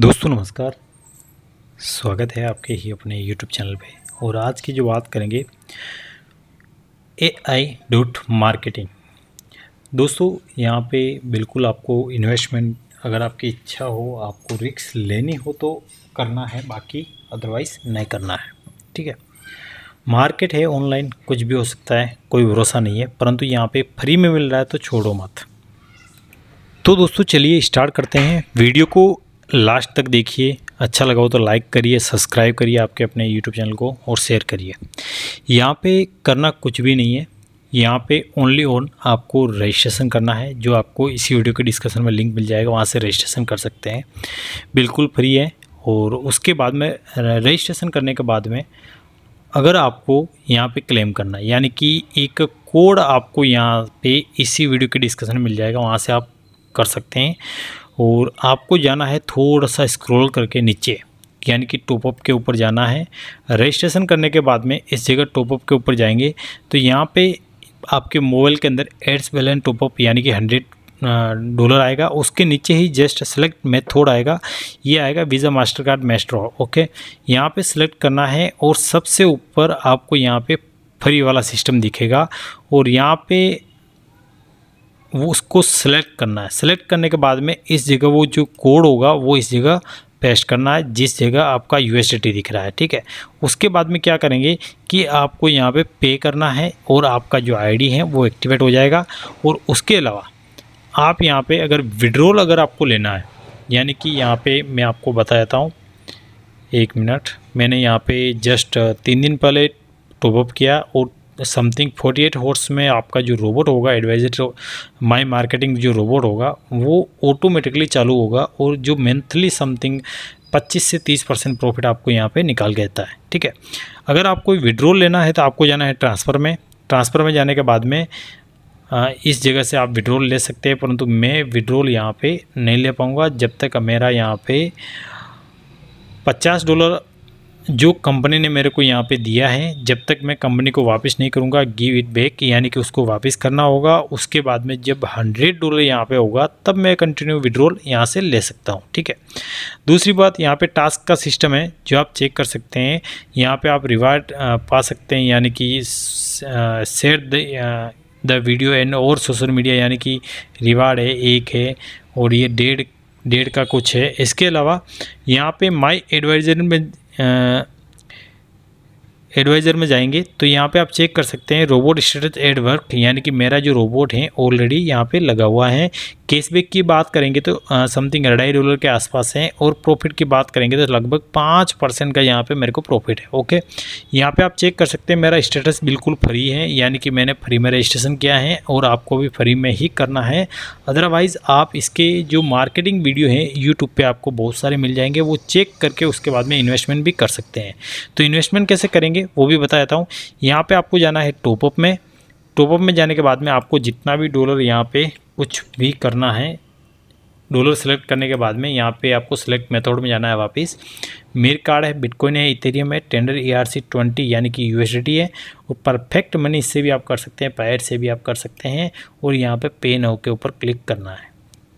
दोस्तों नमस्कार स्वागत है आपके ही अपने YouTube चैनल पे और आज की जो बात करेंगे ए आई डॉट मार्केटिंग दोस्तों यहाँ पे बिल्कुल आपको इन्वेस्टमेंट अगर आपकी इच्छा हो आपको रिक्स लेनी हो तो करना है बाकी अदरवाइज़ नहीं करना है ठीक है मार्केट है ऑनलाइन कुछ भी हो सकता है कोई भरोसा नहीं है परंतु यहाँ पे फ्री में मिल रहा है तो छोड़ो मत तो दोस्तों चलिए स्टार्ट करते हैं वीडियो को लास्ट तक देखिए अच्छा लगा हो तो लाइक करिए सब्सक्राइब करिए आपके अपने यूट्यूब चैनल को और शेयर करिए यहाँ पे करना कुछ भी नहीं है यहाँ पे ओनली ऑन on आपको रजिस्ट्रेशन करना है जो आपको इसी वीडियो के डिस्कशन में लिंक मिल जाएगा वहाँ से रजिस्ट्रेशन कर सकते हैं बिल्कुल फ्री है और उसके बाद में रजिस्ट्रेशन करने के बाद में अगर आपको यहाँ पे क्लेम करना है यानी कि एक कोड आपको यहाँ पे इसी वीडियो के डिस्कशन में मिल जाएगा वहाँ से आप कर सकते हैं और आपको जाना है थोड़ा सा स्क्रॉल करके नीचे यानी कि टॉपअप के ऊपर जाना है रजिस्ट्रेशन करने के बाद में इस जगह टॉपअप के ऊपर जाएंगे तो यहाँ पे आपके मोबाइल के अंदर एड्स बैलेंस टॉपअप यानी कि हंड्रेड डॉलर आएगा उसके नीचे ही जस्ट सेलेक्ट मेथड आएगा ये आएगा visa master card maestro okay यहाँ पे सिलेक्ट करना है और सबसे ऊपर आपको यहाँ पे फ्री वाला सिस्टम दिखेगा और यहाँ पे वो उसको सेलेक्ट करना है सेलेक्ट करने के बाद में इस जगह वो जो कोड होगा वो इस जगह पेस्ट करना है जिस जगह आपका यू दिख रहा है ठीक है उसके बाद में क्या करेंगे कि आपको यहाँ पे पे करना है और आपका जो आईडी है वो एक्टिवेट हो जाएगा और उसके अलावा आप यहाँ पे अगर विड्रोल अगर आपको लेना है यानी कि यहाँ पे मैं आपको बता देता हूँ एक मिनट मैंने यहाँ पे जस्ट तीन दिन पहले टॉपअप किया और समथिंग 48 हॉर्स में आपका जो रोबोट होगा एडवाइजर माई मार्केटिंग जो रोबोट होगा वो ऑटोमेटिकली चालू होगा और जो मंथली समथिंग 25 से 30 परसेंट प्रॉफिट आपको यहाँ पे निकाल के देता है ठीक है अगर आपको विड्रोल लेना है तो आपको जाना है ट्रांसफ़र में ट्रांसफ़र में जाने के बाद में इस जगह से आप विड्रोल ले सकते हैं परंतु मैं विड्रोल यहाँ पे नहीं ले पाऊँगा जब तक मेरा यहाँ पे पचास डॉलर जो कंपनी ने मेरे को यहाँ पे दिया है जब तक मैं कंपनी को वापस नहीं करूँगा गिव इट बैक यानी कि उसको वापस करना होगा उसके बाद में जब हंड्रेड डॉलर यहाँ पे होगा तब मैं कंटिन्यू विड्रॉल यहाँ से ले सकता हूँ ठीक है दूसरी बात यहाँ पे टास्क का सिस्टम है जो आप चेक कर सकते हैं यहाँ पर आप रिवार्ड पा सकते हैं यानी कि share the the video and और सोशल मीडिया यानी कि रिवार्ड है एक है और ये डेढ़ डेढ़ का कुछ है इसके अलावा यहाँ पे माय एडवाइजर में 嗯。एडवाइज़र में जाएंगे तो यहाँ पे आप चेक कर सकते हैं रोबोट स्टेटस एड वर्क यानी कि मेरा जो रोबोट है ऑलरेडी यहाँ पे लगा हुआ है कैशबैक की बात करेंगे तो समथिंग अढ़ाई डॉलर के आसपास है और प्रॉफिट की बात करेंगे तो लगभग पाँच परसेंट का यहाँ पे मेरे को प्रॉफिट है ओके यहाँ पे आप चेक कर सकते हैं मेरा स्टेटस बिल्कुल फ्री है यानी कि मैंने फ्री में रजिस्ट्रेशन किया है और आपको भी फ्री में ही करना है अदरवाइज़ आप इसके जो मार्केटिंग वीडियो हैं यूट्यूब पर आपको बहुत सारे मिल जाएंगे वो चेक करके उसके बाद में इन्वेस्टमेंट भी कर सकते हैं तो इन्वेस्टमेंट कैसे करेंगे करेंगे वो भी बता देता हूँ यहाँ पे आपको जाना है टॉपअप में टॉपअप में जाने के बाद में आपको जितना भी डॉलर यहाँ पे कुछ भी करना है डॉलर सेलेक्ट करने के बाद में यहाँ पे आपको सेलेक्ट मेथड में जाना है वापस मेर कार्ड है बिटकॉइन है इथेरियम है टेंडर सी ट्वेंटी यानी कि यू है और परफेक्ट मनी इससे भी आप कर सकते हैं पैर से भी आप कर सकते हैं और यहाँ पे पे नाउ के ऊपर क्लिक करना है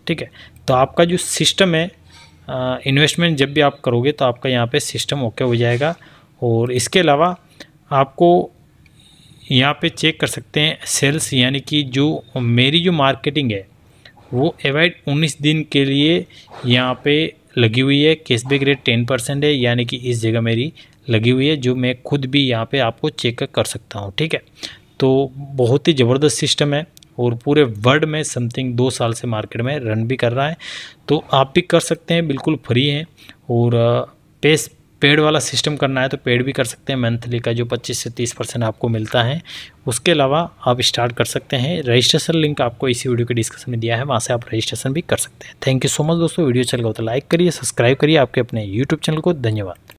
ठीक है तो आपका जो सिस्टम है इन्वेस्टमेंट जब भी आप करोगे तो आपका यहाँ पे सिस्टम ओके हो जाएगा और इसके अलावा आपको यहाँ पे चेक कर सकते हैं सेल्स यानी कि जो मेरी जो मार्केटिंग है वो एवाइड 19 दिन के लिए यहाँ पे लगी हुई है कैशबैक रेट 10 परसेंट है यानी कि इस जगह मेरी लगी हुई है जो मैं खुद भी यहाँ पे आपको चेक कर सकता हूँ ठीक है तो बहुत ही ज़बरदस्त सिस्टम है और पूरे वर्ल्ड में समथिंग दो साल से मार्केट में रन भी कर रहा है तो आप भी कर सकते हैं बिल्कुल फ्री हैं और पेस पेड वाला सिस्टम करना है तो पेड भी कर सकते हैं मंथली का जो 25 से 30 परसेंट आपको मिलता है उसके अलावा आप स्टार्ट कर सकते हैं रजिस्ट्रेशन लिंक आपको इसी वीडियो के डिस्क्रिप्शन में दिया है वहाँ से आप रजिस्ट्रेशन भी कर सकते हैं थैंक यू सो मच दोस्तों वीडियो चल गया अच्छा तो लाइक करिए सब्सक्राइब करिए आपके अपने यूट्यूब चैनल को धन्यवाद